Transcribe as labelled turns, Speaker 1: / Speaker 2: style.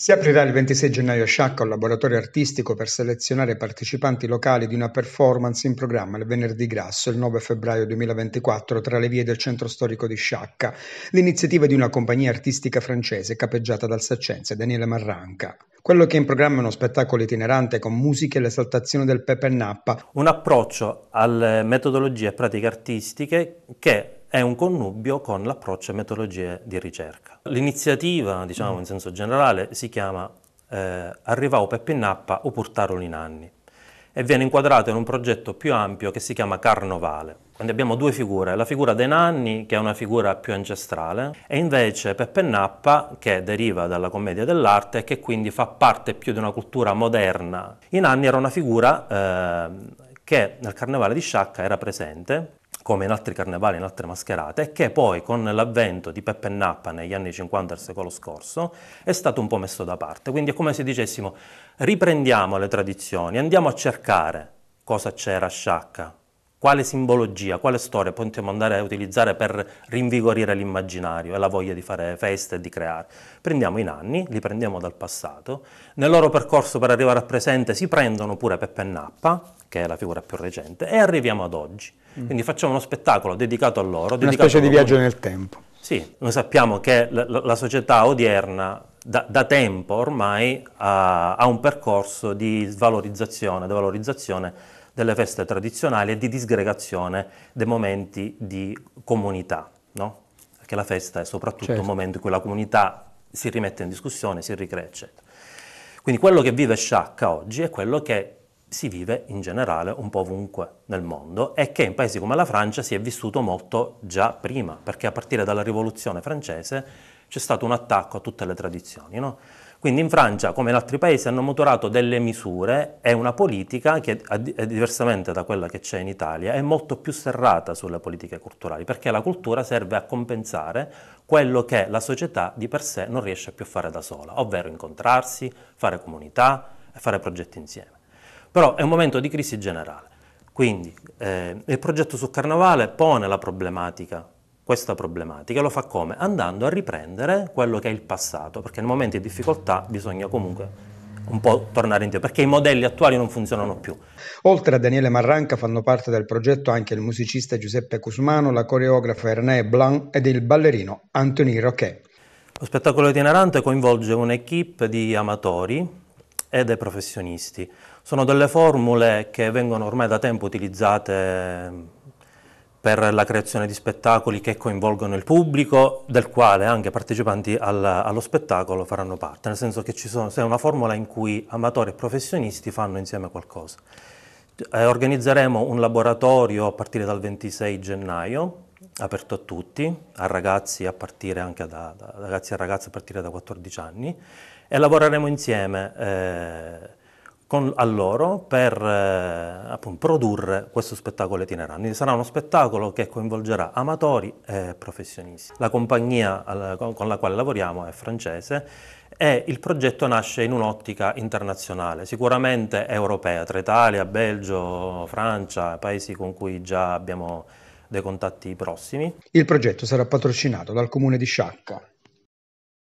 Speaker 1: Si aprirà il 26 gennaio a Sciacca un laboratorio artistico per selezionare partecipanti locali di una performance in programma il venerdì grasso, il 9 febbraio 2024, tra le vie del centro storico di Sciacca, l'iniziativa di una compagnia artistica francese capeggiata dal saccense Daniele Marranca. Quello che è in programma è uno spettacolo itinerante con musica e l'esaltazione del Pepe Nappa. Un
Speaker 2: approccio alle metodologie e pratiche artistiche che è un connubio con l'approccio a metodologie di ricerca. L'iniziativa, diciamo in senso generale, si chiama eh, Arrivao Peppe Nappa o Portarolo in anni e viene inquadrato in un progetto più ampio che si chiama Carnovale. Quindi abbiamo due figure, la figura dei nanni, che è una figura più ancestrale, e invece Peppe Nappa, che deriva dalla commedia dell'arte e che quindi fa parte più di una cultura moderna. I nanni era una figura eh, che nel carnevale di Sciacca era presente come in altri carnevali, in altre mascherate, e che poi con l'avvento di Peppe Nappa negli anni 50 del secolo scorso è stato un po' messo da parte. Quindi è come se dicessimo riprendiamo le tradizioni, andiamo a cercare cosa c'era a Sciacca, quale simbologia, quale storia potremmo andare a utilizzare per rinvigorire l'immaginario e la voglia di fare feste e di creare. Prendiamo i nanni, li prendiamo dal passato, nel loro percorso per arrivare al presente si prendono pure Peppe e Nappa, che è la figura più recente, e arriviamo ad oggi. Mm. Quindi facciamo uno spettacolo dedicato a loro. Una specie di viaggio nel tempo. Sì, noi sappiamo che la, la società odierna da, da, tempo ormai ha, ha un percorso di svalorizzazione, devalorizzazione delle feste tradizionali e di disgregazione dei momenti di comunità, no? perché la festa è soprattutto certo. un momento in cui la comunità si rimette in discussione, si ricrea, eccetera. Quindi quello che vive Sciacca oggi è quello che si vive in generale un po' ovunque nel mondo e che in paesi come la Francia si è vissuto molto già prima, perché a partire dalla rivoluzione francese c'è stato un attacco a tutte le tradizioni. No? Quindi in Francia, come in altri paesi, hanno maturato delle misure e una politica che, diversamente da quella che c'è in Italia, è molto più serrata sulle politiche culturali, perché la cultura serve a compensare quello che la società di per sé non riesce più a fare da sola, ovvero incontrarsi, fare comunità e fare progetti insieme. Però è un momento di crisi generale. Quindi eh, il progetto su Carnavale pone la problematica questa problematica. Lo fa come? Andando a riprendere quello che è il passato, perché nel momento di difficoltà bisogna comunque un po' tornare indietro, perché i modelli attuali non funzionano più.
Speaker 1: Oltre a Daniele Marranca fanno parte del progetto anche il musicista Giuseppe Cusmano, la coreografa René Blanc ed il ballerino Anthony Roquet.
Speaker 2: Lo spettacolo itinerante coinvolge un'equipe di amatori e dei professionisti. Sono delle formule che vengono ormai da tempo utilizzate per la creazione di spettacoli che coinvolgono il pubblico, del quale anche partecipanti al, allo spettacolo faranno parte, nel senso che sono, è una formula in cui amatori e professionisti fanno insieme qualcosa. Eh, organizzeremo un laboratorio a partire dal 26 gennaio, aperto a tutti, a ragazzi, a partire anche da, da ragazzi e ragazze a partire da 14 anni, e lavoreremo insieme. Eh, con, a loro per eh, appunto, produrre questo spettacolo itinerante. Sarà uno spettacolo che coinvolgerà amatori e professionisti. La compagnia con la quale lavoriamo è francese e il progetto nasce in un'ottica internazionale, sicuramente europea, tra Italia, Belgio, Francia, paesi con cui già abbiamo dei contatti prossimi.
Speaker 1: Il progetto sarà patrocinato dal comune di Sciacca.